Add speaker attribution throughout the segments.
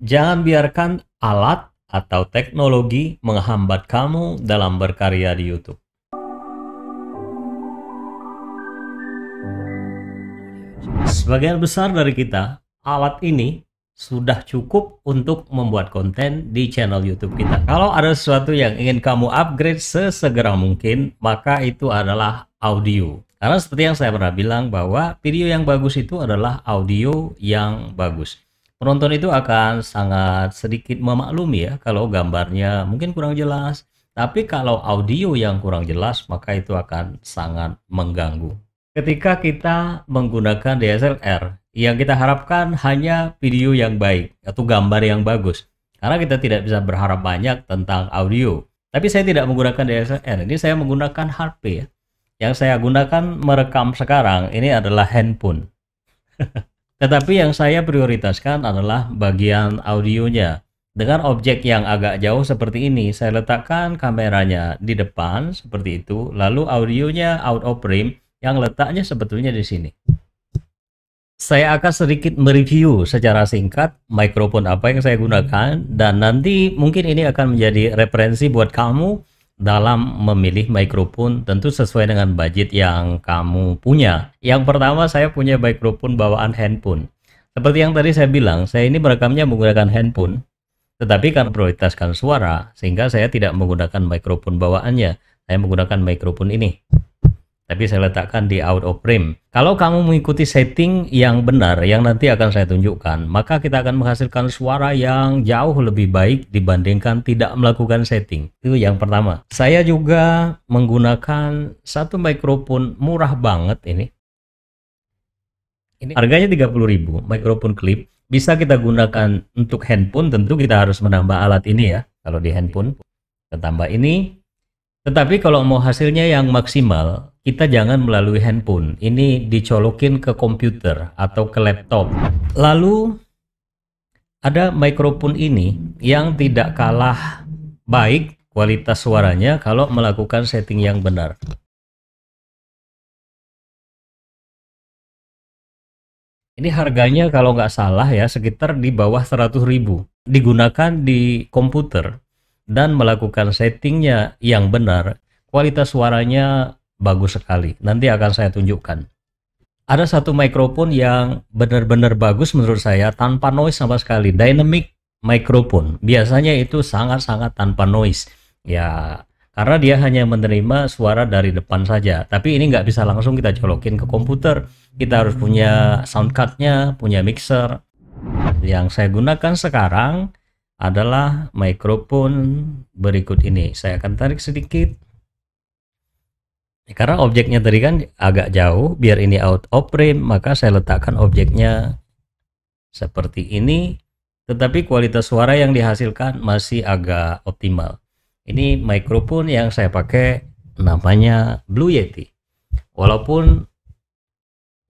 Speaker 1: Jangan biarkan alat atau teknologi menghambat kamu dalam berkarya di YouTube. Sebagian besar dari kita, alat ini sudah cukup untuk membuat konten di channel YouTube kita. Kalau ada sesuatu yang ingin kamu upgrade sesegera mungkin, maka itu adalah audio. Karena seperti yang saya pernah bilang bahwa video yang bagus itu adalah audio yang bagus. Penonton itu akan sangat sedikit memaklumi ya kalau gambarnya mungkin kurang jelas. Tapi kalau audio yang kurang jelas maka itu akan sangat mengganggu. Ketika kita menggunakan DSLR, yang kita harapkan hanya video yang baik atau gambar yang bagus. Karena kita tidak bisa berharap banyak tentang audio. Tapi saya tidak menggunakan DSLR, ini saya menggunakan HP ya. Yang saya gunakan merekam sekarang ini adalah handphone. Tetapi yang saya prioritaskan adalah bagian audionya. Dengan objek yang agak jauh seperti ini, saya letakkan kameranya di depan seperti itu, lalu audionya out of frame yang letaknya sebetulnya di sini. Saya akan sedikit mereview secara singkat mikrofon apa yang saya gunakan dan nanti mungkin ini akan menjadi referensi buat kamu dalam memilih mikrofon tentu sesuai dengan budget yang kamu punya. Yang pertama saya punya mikrofon bawaan handphone. Seperti yang tadi saya bilang, saya ini merekamnya menggunakan handphone. Tetapi karena prioritaskan suara, sehingga saya tidak menggunakan mikrofon bawaannya. Saya menggunakan mikrofon ini tapi saya letakkan di out of frame. Kalau kamu mengikuti setting yang benar yang nanti akan saya tunjukkan, maka kita akan menghasilkan suara yang jauh lebih baik dibandingkan tidak melakukan setting. Itu yang pertama. Saya juga menggunakan satu mikrofon murah banget ini. Ini harganya 30.000, mikrofon clip. Bisa kita gunakan untuk handphone, tentu kita harus menambah alat ini ya. Kalau di handphone, kita tambah ini, tetapi kalau mau hasilnya yang maksimal, kita jangan melalui handphone. Ini dicolokin ke komputer atau ke laptop. Lalu ada microphone ini yang tidak kalah baik kualitas suaranya kalau melakukan setting yang benar. Ini harganya kalau nggak salah ya sekitar di bawah ribu. digunakan di komputer dan melakukan settingnya yang benar, kualitas suaranya bagus sekali. Nanti akan saya tunjukkan. Ada satu mikrofon yang benar-benar bagus menurut saya tanpa noise sama sekali, dynamic mikrofon. Biasanya itu sangat-sangat tanpa noise. Ya, karena dia hanya menerima suara dari depan saja. Tapi ini nggak bisa langsung kita colokin ke komputer. Kita harus punya sound card-nya, punya mixer. Yang saya gunakan sekarang adalah mikrofon berikut ini. Saya akan tarik sedikit. Karena objeknya tadi kan agak jauh, biar ini out of frame, maka saya letakkan objeknya seperti ini. Tetapi kualitas suara yang dihasilkan masih agak optimal. Ini mikrofon yang saya pakai namanya Blue Yeti. Walaupun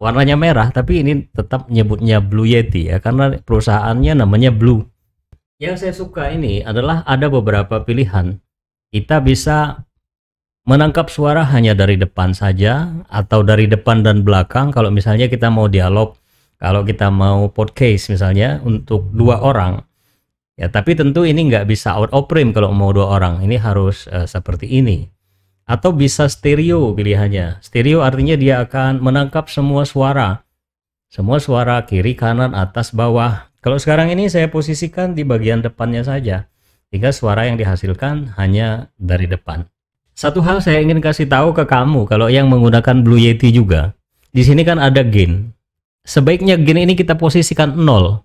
Speaker 1: warnanya merah, tapi ini tetap nyebutnya Blue Yeti ya, karena perusahaannya namanya Blue yang saya suka ini adalah ada beberapa pilihan. Kita bisa menangkap suara hanya dari depan saja atau dari depan dan belakang kalau misalnya kita mau dialog, kalau kita mau podcast misalnya untuk dua orang. Ya, tapi tentu ini nggak bisa out of frame kalau mau dua orang. Ini harus uh, seperti ini. Atau bisa stereo pilihannya. Stereo artinya dia akan menangkap semua suara. Semua suara kiri, kanan, atas, bawah. Kalau sekarang ini saya posisikan di bagian depannya saja, sehingga suara yang dihasilkan hanya dari depan. Satu hal saya ingin kasih tahu ke kamu kalau yang menggunakan Blue Yeti juga, di sini kan ada gain. Sebaiknya gain ini kita posisikan 0.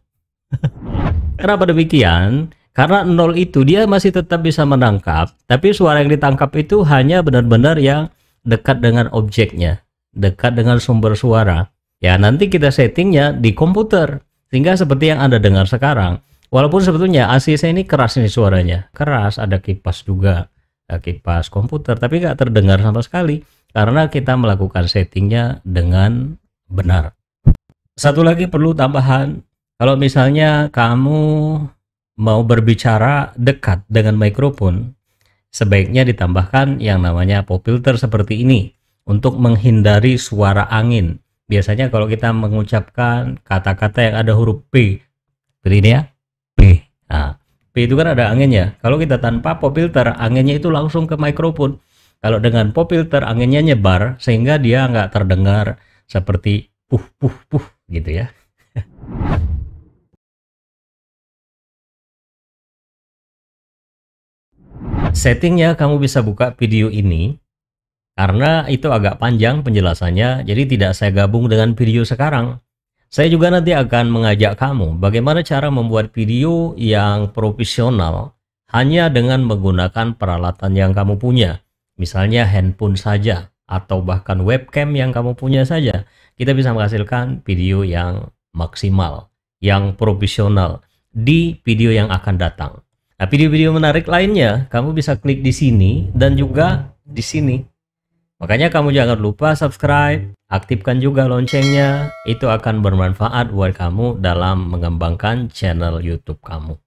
Speaker 1: Kenapa demikian? Karena nol itu dia masih tetap bisa menangkap, tapi suara yang ditangkap itu hanya benar-benar yang dekat dengan objeknya, dekat dengan sumber suara. Ya nanti kita settingnya di komputer. Sehingga seperti yang Anda dengar sekarang, walaupun sebetulnya ACC ini keras ini suaranya, keras, ada kipas juga, ada eh, kipas komputer, tapi nggak terdengar sama sekali karena kita melakukan settingnya dengan benar. Satu lagi perlu tambahan, kalau misalnya kamu mau berbicara dekat dengan mikrofon, sebaiknya ditambahkan yang namanya pop filter seperti ini untuk menghindari suara angin biasanya kalau kita mengucapkan kata-kata yang ada huruf P seperti ini ya P nah, P itu kan ada anginnya kalau kita tanpa pop filter anginnya itu langsung ke mikrofon kalau dengan pop filter anginnya nyebar sehingga dia nggak terdengar seperti puh puh puh gitu ya settingnya kamu bisa buka video ini karena itu agak panjang penjelasannya, jadi tidak saya gabung dengan video sekarang. Saya juga nanti akan mengajak kamu bagaimana cara membuat video yang profesional hanya dengan menggunakan peralatan yang kamu punya. Misalnya handphone saja atau bahkan webcam yang kamu punya saja. Kita bisa menghasilkan video yang maksimal, yang profesional di video yang akan datang. Nah, video-video menarik lainnya kamu bisa klik di sini dan juga di sini. Makanya kamu jangan lupa subscribe, aktifkan juga loncengnya. Itu akan bermanfaat buat kamu dalam mengembangkan channel YouTube kamu.